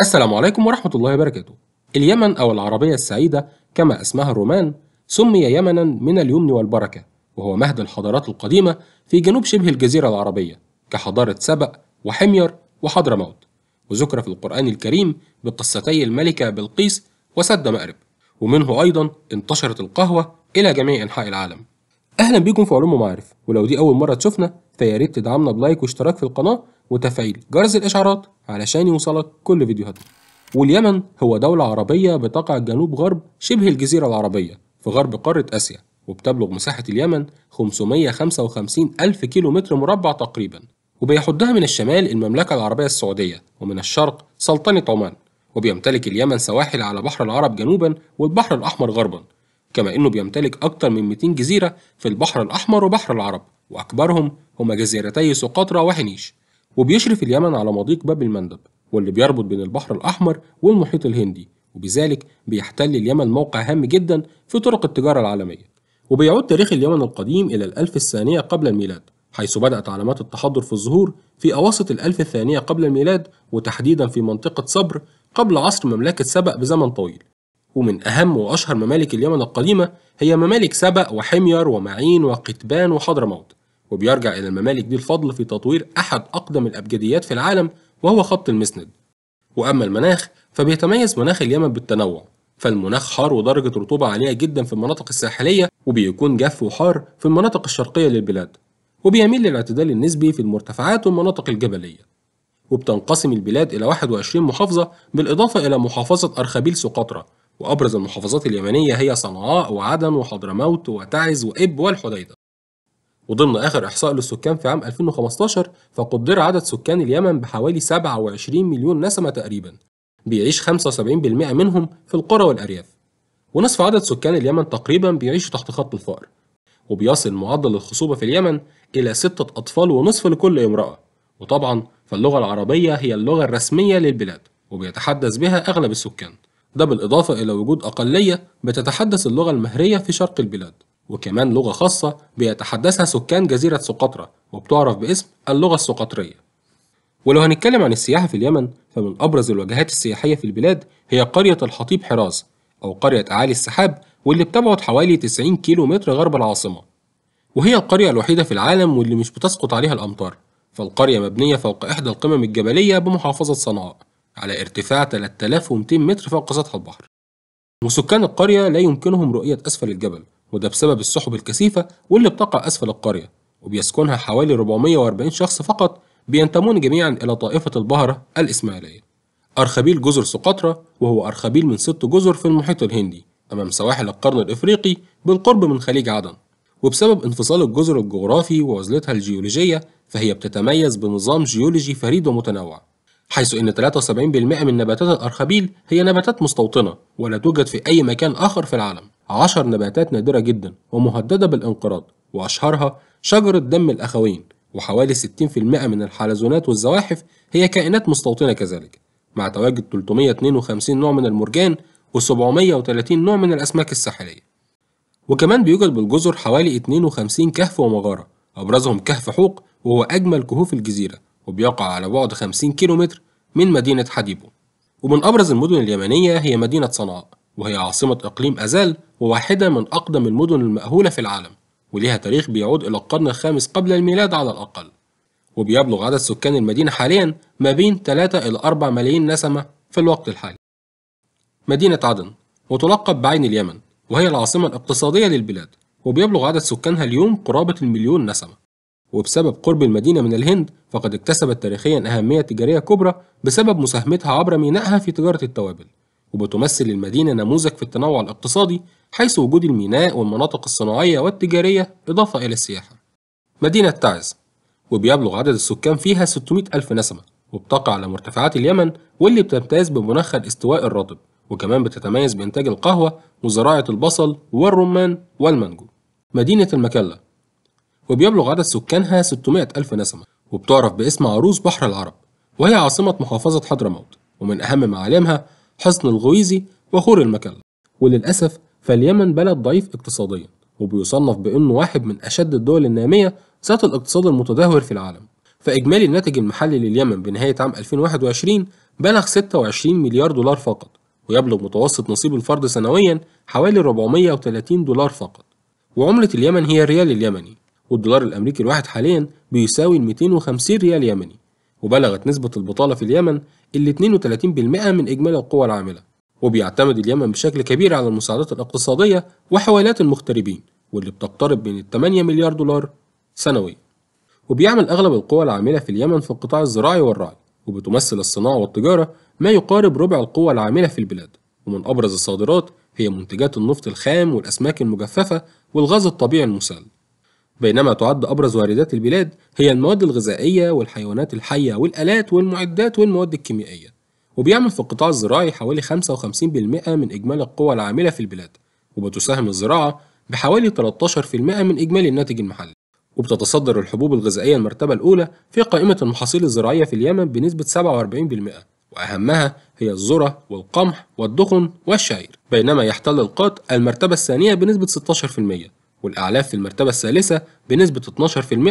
السلام عليكم ورحمة الله وبركاته. اليمن أو العربية السعيدة كما اسمها الرومان سمي يمنا من اليمن والبركة وهو مهد الحضارات القديمة في جنوب شبه الجزيرة العربية كحضارة سبأ وحمير وحضرموت وذكر في القرآن الكريم بقصتي الملكة بلقيس وسد مأرب ومنه أيضا انتشرت القهوة إلى جميع أنحاء العالم أهلا بيكم في علوم ومعارف ولو دي أول مرة تشوفنا فياريت تدعمنا بلايك واشتراك في القناة وتفعيل جرس الإشعارات علشان يوصلك كل فيديوهاتنا واليمن هو دولة عربية بتقع جنوب غرب شبه الجزيرة العربية في غرب قارة آسيا وبتبلغ مساحة اليمن 555 ألف كيلو متر مربع تقريبا وبيحدها من الشمال المملكة العربية السعودية ومن الشرق سلطنة عمان وبيمتلك اليمن سواحل على بحر العرب جنوبا والبحر الأحمر غربا كما أنه بيمتلك أكثر من 200 جزيرة في البحر الأحمر وبحر العرب وأكبرهم هما جزيرتي سقطرى وحنيش وبيشرف اليمن على مضيق باب المندب واللي بيربط بين البحر الأحمر والمحيط الهندي وبذلك بيحتل اليمن موقع هام جدا في طرق التجارة العالمية وبيعود تاريخ اليمن القديم إلى الألف الثانية قبل الميلاد حيث بدأت علامات التحضر في الظهور في أواسط الألف الثانية قبل الميلاد وتحديدا في منطقة صبر قبل عصر مملكة سبأ بزمن طويل ومن أهم وأشهر ممالك اليمن القديمة هي ممالك سبأ وحمير ومعين وقتبان وحضرموت وبيرجع إلى الممالك دي الفضل في تطوير أحد أقدم الأبجديات في العالم وهو خط المسند وأما المناخ فبيتميز مناخ اليمن بالتنوع فالمناخ حار ودرجة رطوبة عالية جدا في المناطق الساحلية وبيكون جاف وحار في المناطق الشرقية للبلاد وبيميل للاعتدال النسبي في المرتفعات والمناطق الجبلية وبتنقسم البلاد إلى 21 محافظة بالإضافة إلى محافظة أرخبيل سقطرى وأبرز المحافظات اليمنية هي صنعاء وعدن وحضرموت وتعز وإب والحديدة وضمن آخر إحصاء للسكان في عام 2015 فقدر عدد سكان اليمن بحوالي 27 مليون نسمة تقريبا بيعيش 75% منهم في القرى والأرياف ونصف عدد سكان اليمن تقريبا بيعيشوا تحت خط الفقر وبيصل معدل الخصوبة في اليمن إلى ستة أطفال ونصف لكل امرأة وطبعا فاللغة العربية هي اللغة الرسمية للبلاد وبيتحدث بها أغلب السكان ده بالإضافة إلى وجود أقلية بتتحدث اللغة المهرية في شرق البلاد وكمان لغة خاصة بيتحدثها سكان جزيرة سقطرى وبتعرف باسم اللغة السقطرية ولو هنتكلم عن السياحة في اليمن فمن أبرز الوجهات السياحية في البلاد هي قرية الحطيب حراز أو قرية أعالي السحاب واللي بتبعد حوالي 90 كيلو متر غرب العاصمة وهي القرية الوحيدة في العالم واللي مش بتسقط عليها الأمطار فالقرية مبنية فوق إحدى القمم الجبلية بمحافظة صنعاء على ارتفاع 3200 متر فوق سطح البحر وسكان القرية لا يمكنهم رؤية أسفل الجبل وده بسبب السحب الكثيفة واللي بتقع أسفل القرية وبيسكنها حوالي 440 شخص فقط بينتمون جميعا إلى طائفة البهرة الإسماعيلية أرخبيل جزر سقطرة وهو أرخبيل من ست جزر في المحيط الهندي أمام سواحل القرن الإفريقي بالقرب من خليج عدن وبسبب انفصال الجزر الجغرافي وعزلتها الجيولوجية فهي بتتميز بنظام جيولوجي فريد ومتنوع حيث أن 73% من نباتات الأرخبيل هي نباتات مستوطنة ولا توجد في أي مكان آخر في العالم 10 نباتات نادرة جدا ومهددة بالانقراض وأشهرها شجرة دم الأخوين وحوالي 60% من الحلزونات والزواحف هي كائنات مستوطنة كذلك مع تواجد 352 نوع من المرجان و730 نوع من الأسماك الساحلية وكمان بيوجد بالجزر حوالي 52 كهف ومغارة أبرزهم كهف حوق وهو أجمل كهوف الجزيرة وبيقع على بعد 50 كيلومتر من مدينة حديبو ومن أبرز المدن اليمنية هي مدينة صنعاء وهي عاصمة إقليم أزال وواحدة من أقدم المدن المأهولة في العالم وليها تاريخ بيعود إلى القرن الخامس قبل الميلاد على الأقل وبيبلغ عدد سكان المدينة حاليا ما بين 3 إلى 4 ملايين نسمة في الوقت الحالي مدينة عدن وتلقب بعين اليمن وهي العاصمة الاقتصادية للبلاد وبيبلغ عدد سكانها اليوم قرابة المليون نسمة وبسبب قرب المدينة من الهند فقد اكتسبت تاريخيا أهمية تجارية كبرى بسبب مساهمتها عبر مينائها في تجارة التوابل وبتمثل المدينة نموذج في التنوع الاقتصادي حيث وجود الميناء والمناطق الصناعية والتجارية إضافة إلى السياحة مدينة تعز وبيبلغ عدد السكان فيها 600 ألف نسمة وبتقع على مرتفعات اليمن واللي بتمتاز بمناخ الاستواء الرطب وكمان بتتميز بإنتاج القهوة وزراعة البصل والرمان والمانجو مدينة المكلة وبيبلغ عدد سكانها 600 ألف نسمة وبتعرف باسم عروس بحر العرب وهي عاصمة محافظة حضرموت ومن أهم معالمها حصن الغويزي وخور المكلة وللأسف فاليمن بلد ضعيف اقتصاديا وبيصنف بأنه واحد من أشد الدول النامية ذات الاقتصاد المتدهور في العالم فإجمالي الناتج المحلي لليمن بنهاية عام 2021 بلغ 26 مليار دولار فقط ويبلغ متوسط نصيب الفرد سنويا حوالي 430 دولار فقط وعملة اليمن هي الريال اليمني والدولار الأمريكي الواحد حاليا بيساوي 250 ريال يمني وبلغت نسبة البطالة في اليمن ال 32% من إجمالي القوى العاملة وبيعتمد اليمن بشكل كبير على المساعدات الاقتصادية وحوالات المغتربين واللي بتقترب من 8 مليار دولار سنويا وبيعمل أغلب القوى العاملة في اليمن في القطاع الزراعي والرعي وبتمثل الصناعة والتجارة ما يقارب ربع القوى العاملة في البلاد ومن أبرز الصادرات هي منتجات النفط الخام والأسماك المجففة والغاز الطبيعي المسال بينما تعد أبرز واردات البلاد هي المواد الغذائية والحيوانات الحية والآلات والمعدات والمواد الكيميائية وبيعمل في القطاع الزراعي حوالي 55% من إجمالي القوى العاملة في البلاد وبتساهم الزراعة بحوالي 13% من إجمالي الناتج المحلي وبتتصدر الحبوب الغذائية المرتبة الأولى في قائمة المحاصيل الزراعية في اليمن بنسبة 47% وأهمها هي الذرة والقمح والدخن والشعير بينما يحتل القط المرتبة الثانية بنسبة 16% والأعلاف في المرتبة الثالثة بنسبة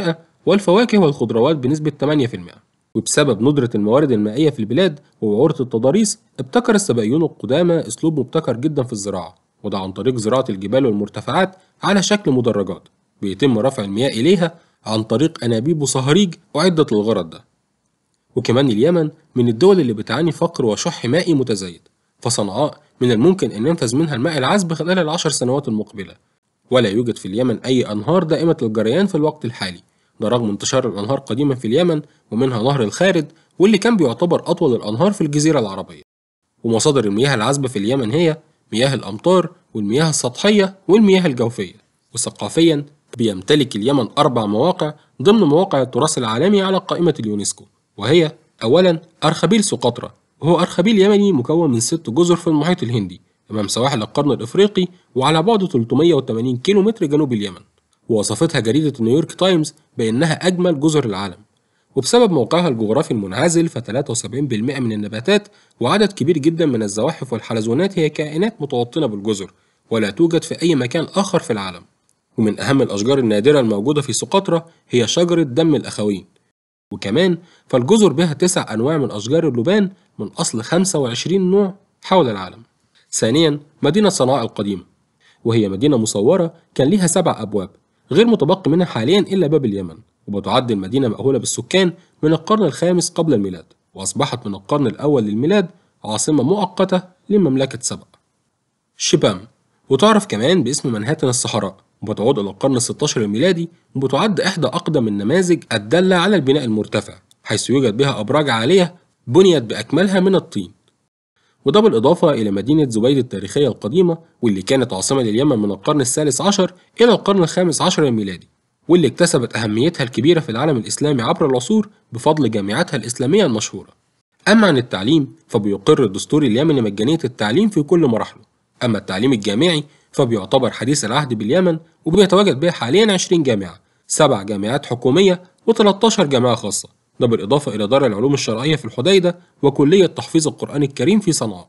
12% والفواكه والخضروات بنسبة 8% وبسبب ندرة الموارد المائية في البلاد ووعورة التضاريس ابتكر السبائيون القدامى أسلوب مبتكر جدا في الزراعة وده عن طريق زراعة الجبال والمرتفعات على شكل مدرجات بيتم رفع المياه إليها عن طريق أنابيب وصهاريج وعدة للغرض ده وكمان اليمن من الدول اللي بتعاني فقر وشح مائي متزايد فصنعاء من الممكن أن ينفذ منها الماء العذب خلال العشر سنوات المقبلة ولا يوجد في اليمن أي أنهار دائمة الجريان في الوقت الحالي ده رغم انتشار الأنهار قديما في اليمن ومنها نهر الخارد واللي كان بيعتبر أطول الأنهار في الجزيرة العربية ومصادر المياه العذبة في اليمن هي مياه الأمطار والمياه السطحية والمياه الجوفية وثقافيا بيمتلك اليمن أربع مواقع ضمن مواقع التراث العالمي على قائمة اليونسكو وهي أولا أرخبيل سقطرة وهو أرخبيل يمني مكون من ست جزر في المحيط الهندي أمام سواحل القرن الإفريقي وعلى بعد 380 كيلو متر جنوب اليمن ووصفتها جريدة نيويورك تايمز بأنها أجمل جزر العالم وبسبب موقعها الجغرافي المنعزل ف73% من النباتات وعدد كبير جدا من الزواحف والحلزونات هي كائنات متوطنة بالجزر ولا توجد في أي مكان آخر في العالم ومن أهم الأشجار النادرة الموجودة في سقطرى هي شجرة دم الأخوين وكمان فالجزر بها تسع أنواع من أشجار اللبان من أصل 25 نوع حول العالم ثانيا مدينة صنعاء القديمة وهي مدينة مصورة كان ليها سبع أبواب غير متبقي منها حاليا إلا باب اليمن وبتعد المدينة مأهولة بالسكان من القرن الخامس قبل الميلاد وأصبحت من القرن الأول للميلاد عاصمة مؤقتة لمملكة سبأ شبام وتعرف كمان باسم منهاتن الصحراء وبتعود إلى القرن 16 الميلادي وبتعد إحدى أقدم النماذج الدالة على البناء المرتفع حيث يوجد بها أبراج عالية بنيت بأكملها من الطين وده بالإضافة إلى مدينة زبيد التاريخية القديمة واللي كانت عاصمة لليمن من القرن الثالث عشر إلى القرن الخامس عشر الميلادي واللي اكتسبت أهميتها الكبيرة في العالم الإسلامي عبر العصور بفضل جامعاتها الإسلامية المشهورة أما عن التعليم فبيقر الدستور اليمني مجانية التعليم في كل مراحله أما التعليم الجامعي فبيعتبر حديث العهد باليمن وبيتواجد به حاليا 20 جامعة 7 جامعات حكومية و13 جامعة خاصة ده بالإضافة إلى دار العلوم الشرعية في الحديدة وكلية تحفيظ القرآن الكريم في صنعاء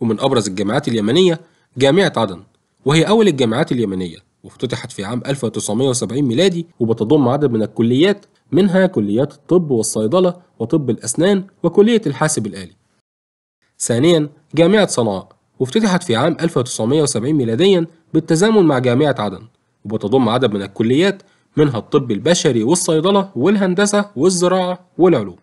ومن أبرز الجامعات اليمنية جامعة عدن وهي أول الجامعات اليمنية وافتتحت في عام 1970 ميلادي وبتضم عدد من الكليات منها كليات الطب والصيدلة وطب الأسنان وكلية الحاسب الآلي ثانيا جامعة صنعاء وافتتحت في عام 1970 ميلاديا بالتزامن مع جامعة عدن وبتضم عدد من الكليات منها الطب البشري والصيدلة والهندسة والزراعة والعلوم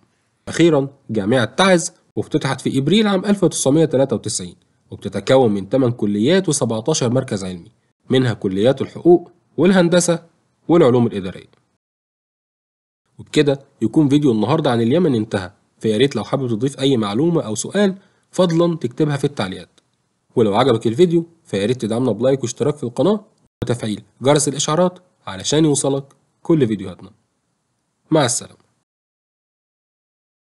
أخيرا جامعة تعز وافتتحت في إبريل عام 1993 وبتتكون من 8 كليات و17 مركز علمي منها كليات الحقوق والهندسة والعلوم الإدارية وبكده يكون فيديو النهاردة عن اليمن انتهى فياريت لو حابب تضيف أي معلومة أو سؤال فضلا تكتبها في التعليقات ولو عجبك الفيديو فياريت تدعمنا بلايك واشتراك في القناة وتفعيل جرس الإشعارات علشان يوصلك كل فيديوهاتنا مع السلامة